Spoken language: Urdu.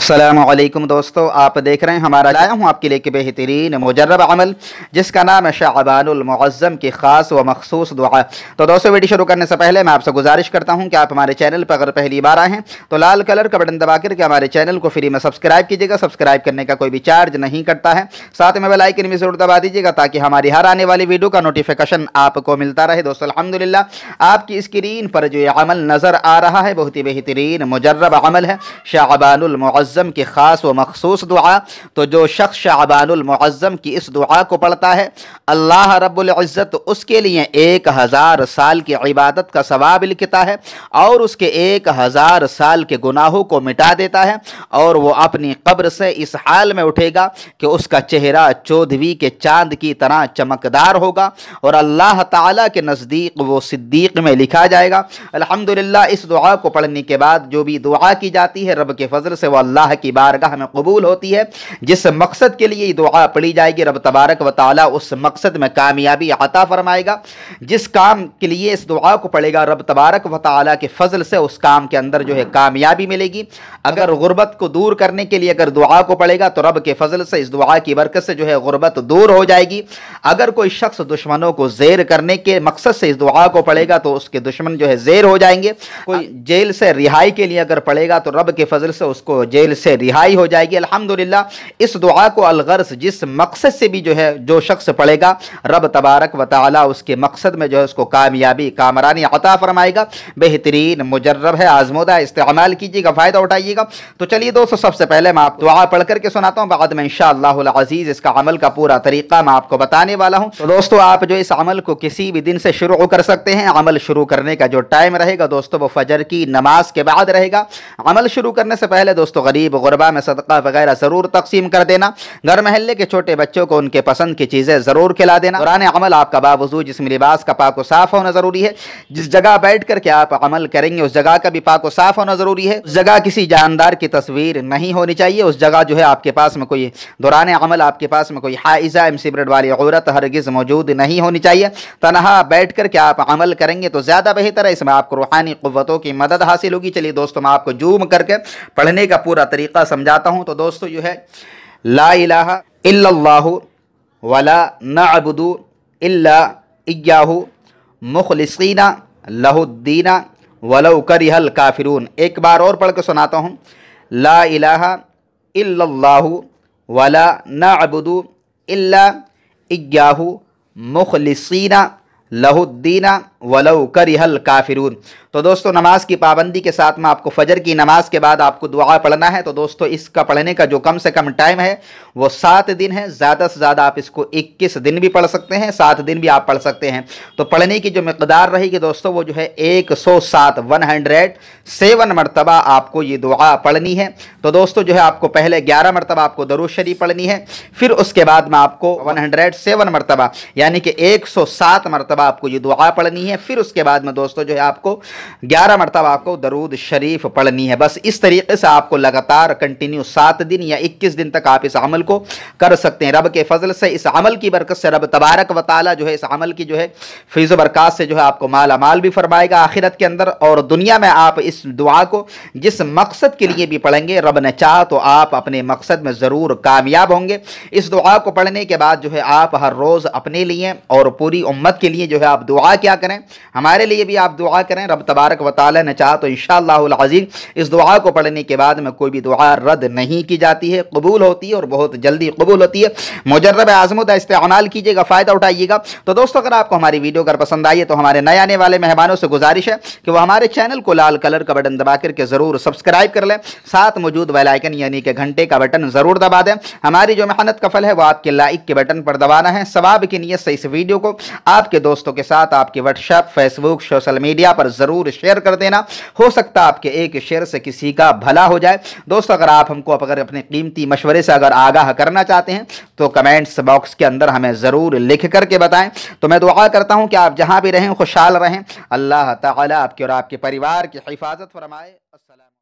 السلام علیکم دوستو آپ دیکھ رہے ہیں ہمارا لایا ہوں آپ کے لیے ایک بہترین مجرب عمل جس کا نام ہے شعبان المعظم کی خاص و مخصوص دعا تو دوستو ویڈیو شروع کرنے سے پہلے میں آپ سے گزارش کرتا ہوں کہ آپ ہمارے چینل پر اگر پہلی بار آئیں تو لال کلر کا بٹن دبا کر کے ہمارے چینل کو فری میں سبسکرائب کیجیے گا سبسکرائب کرنے کا کوئی بھی چارج نہیں کرتا ہے ساتھ میں ویل آئکن بھی ضرور دبا دیجیے گا تاکہ ہماری ہر آنے والی ویڈیو کا نوٹیفیکیشن آپ کو ملتا رہے دوستو الحمدللہ آپ کی اسکرین پر جو یہ عمل نظر آ رہا ہے بہت ہی بہترین مجرب عمل ہے شعبان المعظم المعظم کی خاص و مخصوص دعا تو جو شخص شعبان المعظم کی اس دعا کو پڑھتا ہے اللہ رب العزت اس کے لیے ایک ہزار سال کی عبادت کا ثواب لکھتا ہے اور اس کے ایک ہزار سال کے گناہوں کو مٹا دیتا ہے اور وہ اپنی قبر سے اس حال میں اٹھے گا کہ اس کا چہرہ چودھوی کے چاند کی طرح چمکدار ہوگا اور اللہ تعالیٰ کے نزدیک وہ صدیق میں لکھا جائے گا الحمد اس دعا کو پڑھنے کے بعد جو بھی دعا کی جاتی ہے رب کے فضل سے وہ اللہ اللہ کی بارگاہ میں قبول ہوتی ہے جس مقصد کے لیے یہ دعا پڑی جائے گی رب تبارک و تعالیٰ اس مقصد میں کامیابی عطا فرمائے گا جس کام کے لیے اس دعا کو پڑے گا رب تبارک و کے فضل سے اس کام کے اندر جو ہے کامیابی ملے گی اگر غربت کو دور کرنے کے لیے اگر دعا کو پڑے گا تو رب کے فضل سے اس دعا کی برکت سے جو ہے غربت دور ہو جائے گی اگر کوئی شخص دشمنوں کو زیر کرنے کے مقصد سے اس دعا کو پڑے گا تو اس کے دشمن جو ہے زیر ہو جائیں گے کوئی جیل سے رہائی کے لیے اگر پڑے گا تو رب کے فضل سے اس کو جیل سے رہائی ہو جائے گی الحمدللہ اس دعا کو الغرض جس مقصد سے بھی جو ہے جو شخص پڑے گا رب تبارک و تعالی اس کے مقصد میں جو ہے اس کو کامیابی کامرانی عطا فرمائے گا بہترین مجرب ہے آزمودہ استعمال کیجیے گا فائدہ اٹھائیے گا تو چلیے دوستو سب سے پہلے میں آپ دعا پڑھ کر کے سناتا ہوں بعد میں انشاءاللہ العزیز اس کا عمل کا پورا طریقہ میں آپ کو بتانے والا ہوں تو دوستو آپ جو اس عمل کو کسی بھی دن سے شروع کر سکتے ہیں عمل شروع کرنے کا جو ٹائم رہے گا دوستو وہ فجر کی نماز کے بعد رہے گا عمل شروع کرنے سے پہلے دوستو غریب غربا میں صدقہ وغیرہ ضرور تقسیم کر دینا گھر محلے کے چھوٹے بچوں کو ان کے پسند کی چیزیں ضرور کھلا دینا قرآن عمل آپ کا باوضو جسم لباس کا پاک و صاف ہونا ضروری ہے جس جگہ بیٹھ کر کے آپ عمل کریں گے اس جگہ کا بھی پاک و صاف ہونا ضروری ہے اس جگہ کسی جاندار کی تصویر نہیں ہونی چاہیے اس جگہ جو ہے آپ کے پاس میں کوئی دوران عمل آپ کے پاس میں کوئی حائزہ سگریٹ والی عورت ہرگز موجود نہیں ہونی چاہیے تنہا بیٹھ کر کے آپ عمل کریں گے تو زیادہ بہتر ہے اس میں آپ کو روحانی قوتوں کی مدد حاصل ہوگی چلیے دوستوں میں آپ کو جوم کر کے پڑھنے کا پورا پورا طریقہ سمجھاتا ہوں تو دوستو یہ ہے لا الہ الا اللہ ولا الا مخلصین لہ الدین ولو کرہ الکافرون ایک بار اور پڑھ کے سناتا ہوں لا الہ الا اللہ ولا نہ الا اللہ مخلصین لہ دینہ ولو کری کافرون تو دوستو نماز کی پابندی کے ساتھ میں آپ کو فجر کی نماز کے بعد آپ کو دعا پڑھنا ہے تو دوستو اس کا پڑھنے کا جو کم سے کم ٹائم ہے وہ سات دن ہے زیادہ سے زیادہ آپ اس کو اکیس دن بھی پڑھ سکتے ہیں سات دن بھی آپ پڑھ سکتے ہیں تو پڑھنے کی جو مقدار رہے گی دوستو وہ جو ہے ایک سو سات ون ہنڈریڈ سیون مرتبہ آپ کو یہ دعا پڑھنی ہے تو دوستو جو ہے آپ کو پہلے گیارہ مرتبہ آپ کو شریف پڑھنی ہے پھر اس کے بعد میں آپ کو ون ہنڈریڈ سیون مرتبہ یعنی کہ ایک سو سات مرتبہ مرتبہ آپ کو یہ دعا پڑھنی ہے پھر اس کے بعد میں دوستو جو ہے آپ کو گیارہ مرتبہ آپ کو درود شریف پڑھنی ہے بس اس طریقے سے آپ کو کنٹینیو سات دن یا اکیس دن تک آپ اس عمل کو کر سکتے ہیں رب کے فضل سے اس عمل کی برکت سے رب تبارک و تعالی جو ہے فیض و برکات سے جو ہے آپ کو مالا مال بھی فرمائے گا آخرت کے اندر اور دنیا میں آپ اس دعا کو جس مقصد کے لیے بھی پڑھیں گے رب نے چاہ تو آپ اپنے مقصد میں ضرور کامیاب ہوں گے اس دعا کو پڑھنے کے بعد جو ہے آپ ہر روز اپنے لیے اور پوری امت کے لیے لیے جو ہے آپ دعا کیا کریں ہمارے لیے بھی آپ دعا کریں رب تبارک و تعالی نے چاہا تو انشاءاللہ العزیز اس دعا کو پڑھنے کے بعد میں کوئی بھی دعا رد نہیں کی جاتی ہے قبول ہوتی ہے اور بہت جلدی قبول ہوتی ہے مجرب عظمت استعمال کیجئے گا فائدہ اٹھائیے گا تو دوستو اگر آپ کو ہماری ویڈیو کر پسند آئیے تو ہمارے نئے آنے والے مہمانوں سے گزارش ہے کہ وہ ہمارے چینل کو لال کلر کا بٹن دبا کر کے ضرور سبسکرائب کر لیں ساتھ موجود ویل آئیکن یعنی کہ گھنٹے کا بٹن ضرور دبا دیں ہماری جو محنت کفل ہے وہ آپ کے لائک کے بٹن پر دبانا ہے ثواب کی نیت سے اس ویڈیو کو آپ کے دوست دوستوں کے ساتھ آپ کی WhatsApp Facebook social media پر ضرور شیئر کر دینا ہو سکتا ہے آپ کے ایک شیئر سے کسی کا بھلا ہو جائے دوستو اگر آپ ہم کو اگر اپنے قیمتی مشورے سے اگر آگاہ کرنا چاہتے ہیں تو کمنٹس باکس کے اندر ہمیں ضرور لکھ کر کے بتائیں تو میں دعا کرتا ہوں کہ آپ جہاں بھی رہیں خوشحال رہیں اللہ تعالیٰ آپ کے اور آپ کے پریوار کی حفاظت فرمائے السلام